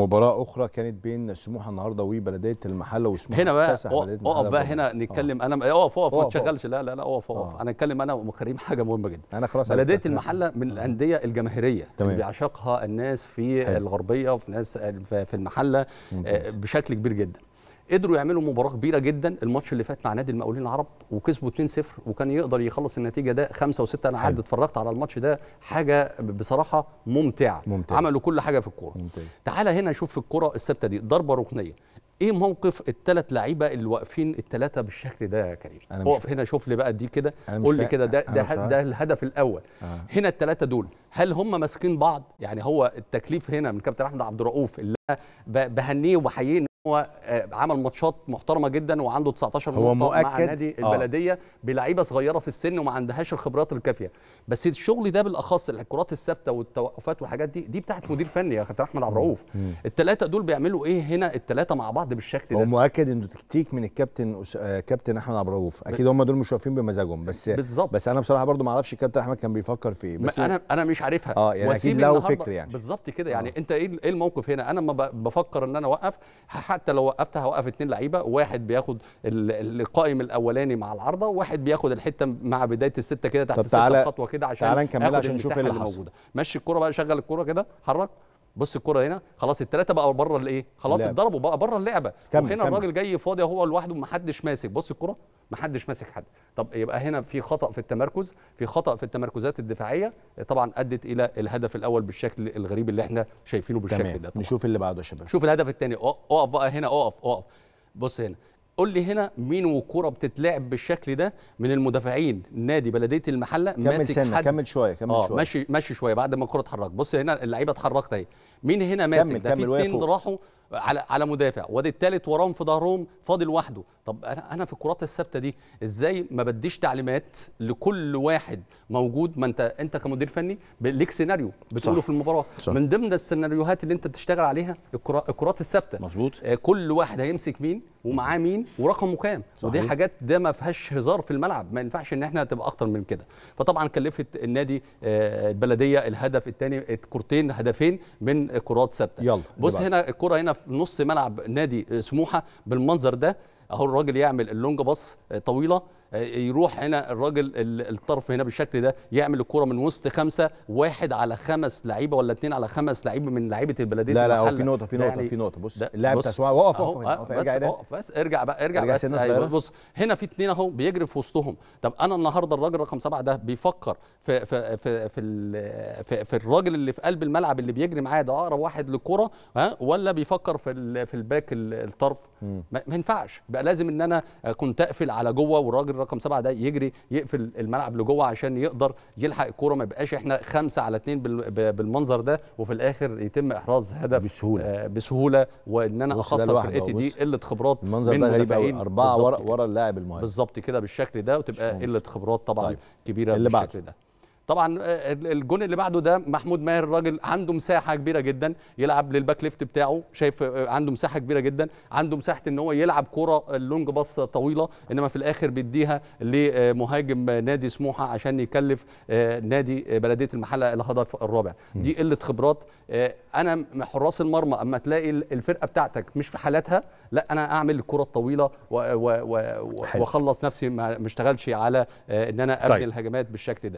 مباراه اخرى كانت بين سموحه النهارده وبلديه المحله وسموحه هنا بقى اقف بقى هنا آه. نتكلم أوه. انا اقف اقف ما تشغلش لا لا لا اقف اقف آه. انا اتكلم انا وكريم حاجه مهمه جدا انا خلاص بلديه المحله من آه. الانديه الجماهيريه اللي بيعشقها الناس في حلو. الغربيه وفي ناس في المحله ممتاز. بشكل كبير جدا قدروا يعملوا مباراه كبيره جدا الماتش اللي فات مع نادي المقاولين العرب وكسبوا 2-0 وكان يقدر يخلص النتيجه ده 5 و6 انا قعدت اتفرجت على الماتش ده حاجه بصراحه ممتعه ممتاز. عملوا كل حاجه في الكوره تعالى هنا نشوف في الكوره الثابته دي ضربه ركنيه ايه موقف الثلاث لعيبه اللي واقفين الثلاثه بالشكل ده يا كريم اقف هنا شوف لي بقى دي كده قول لي كده ده ده, ده, ده الهدف الاول آه. هنا الثلاثه دول هل هم ماسكين بعض يعني هو التكليف هنا من كابتن احمد عبد الرؤوف اللي بهنيه وبحييه هو آه، عمل ماتشات محترمه جدا وعنده 19 نقطه مع نادي آه. البلديه آه. بلعيبه صغيره في السن وما عندهاش الخبرات الكافيه بس الشغل ده بالاخص الكرات الثابته والتوقفات والحاجات دي دي بتاعت مدير فني يا إيه آه، كابتن احمد عبد الرؤوف الثلاثه دول بيعملوا ايه هنا الثلاثه مع بعض بالشكل ده هو مؤكد انه تكتيك من الكابتن أس... كابتن احمد عبد الرؤوف اكيد هم دول مش واقفين بمزاجهم بس بالزبط. بس انا بصراحه برضو ما اعرفش الكابتن احمد كان بيفكر في ايه بس انا انا مش عارفها اه يعني اكيد له فكر يعني بالظبط كده يعني آه. انت ايه, إيه الموقف هنا انا لما بفكر ان انا اوقف حتى لو وقفتها هوقف اتنين لعيبه واحد بياخد القائم الاولاني مع العارضه وواحد بياخد الحته مع بدايه السته كده تحت السته خطوه كده عشان تعالى نكمل عشان نشوف اللي موجوده مشي الكره بقى شغل الكره كده حرك بص الكرة هنا خلاص الثلاثة بقى بره الايه؟ خلاص اتضربوا بقى بره اللعبة وهنا الراجل جاي فاضي هو لوحده حدش ماسك بص الكرة محدش ماسك حد طب يبقى هنا في خطا في التمركز في خطا في التمركزات الدفاعيه طبعا ادت الى الهدف الاول بالشكل الغريب اللي احنا شايفينه بالشكل تمام. ده طبعا. نشوف اللي بعده يا شباب شوف الهدف الثاني اقف بقى هنا اقف اقف بص هنا قول لي هنا مين والكرة بتتلعب بالشكل ده من المدافعين نادي بلديه المحله كمل ماسك سنة. حد كمل شويه كمل آه شويه ماشي ماشي شويه بعد ما الكره اتحركت بص هنا اللعيبه اتحركت اهي مين هنا ماسك كمل ده كمل في اتنين راحوا على على مدافع وادي الثالث وراهم في ظهرهم فاضل وحده طب انا انا في الكرات الثابته دي ازاي ما بديش تعليمات لكل واحد موجود ما انت انت كمدير فني ليك سيناريو بتقوله صح. في المباراه صح. من ضمن السيناريوهات اللي انت بتشتغل عليها الكرات الثابته مظبوط آه، كل واحد هيمسك مين ومعاه مين ورقمه كام ودي حاجات ده ما فيهاش هزار في الملعب ما ينفعش ان احنا تبقى اكتر من كده فطبعا كلفت النادي آه، البلديه الهدف الثاني كورتين هدفين من كرات ثابته يلا بص هنا الكره هنا نص ملعب نادي سموحه بالمنظر ده اهو الراجل يعمل اللونج باص طويله آه، يروح هنا الراجل الطرف هنا بالشكل ده يعمل الكوره من وسط خمسة واحد على خمس لعيبة ولا اثنين على خمس لعيبة من لعيبة البلدية لا لا هو في نقطة في نقطة يعني في نقطة بص اللاعب بتاع سواء وقف وقف آه، ارجع بس وقف بس ارجع بقى ارجع, ارجع بس, بس بص, أيوة، بص هنا في اثنين اهو بيجري في وسطهم طب انا النهارده الراجل رقم سبعة ده بيفكر في في في في, في, في الراجل اللي في قلب الملعب اللي بيجري معاه ده اقرب واحد للكوره ها ولا بيفكر في في الباك الطرف ما ينفعش بقى لازم ان انا كنت اقفل على جوه والراجل رقم سبعه ده يجري يقفل الملعب لجوه عشان يقدر يلحق الكوره ما يبقاش احنا خمسه على اثنين بالمنظر ده وفي الاخر يتم احراز هدف بسهوله آه بسهوله وان انا اخسر فرقتي دي قله خبرات المنظر ده غريب اربعه ورا اللاعب المهاجم بالظبط كده بالشكل ده وتبقى قله خبرات طبعا طيب. كبيره بالشكل ده طبعا آه، الجون اللي بعده ده محمود ماهر الراجل عنده مساحه كبيره جدا يلعب للباك ليفت بتاعه شايف آه، عنده مساحه كبيره جدا عنده مساحه ان هو يلعب كره اللونج آه، باص طويله انما في الاخر بيديها لمهاجم نادي سموحه عشان يكلف نادي بلديه المحله الهدف الرابع دي قله خبرات انا حراس المرمى اما تلاقي الفرقه بتاعتك مش في حالاتها لا انا اعمل الكره الطويله واخلص نفسي ما اشتغلش على ان انا ابني طيب. الهجمات بالشكل ده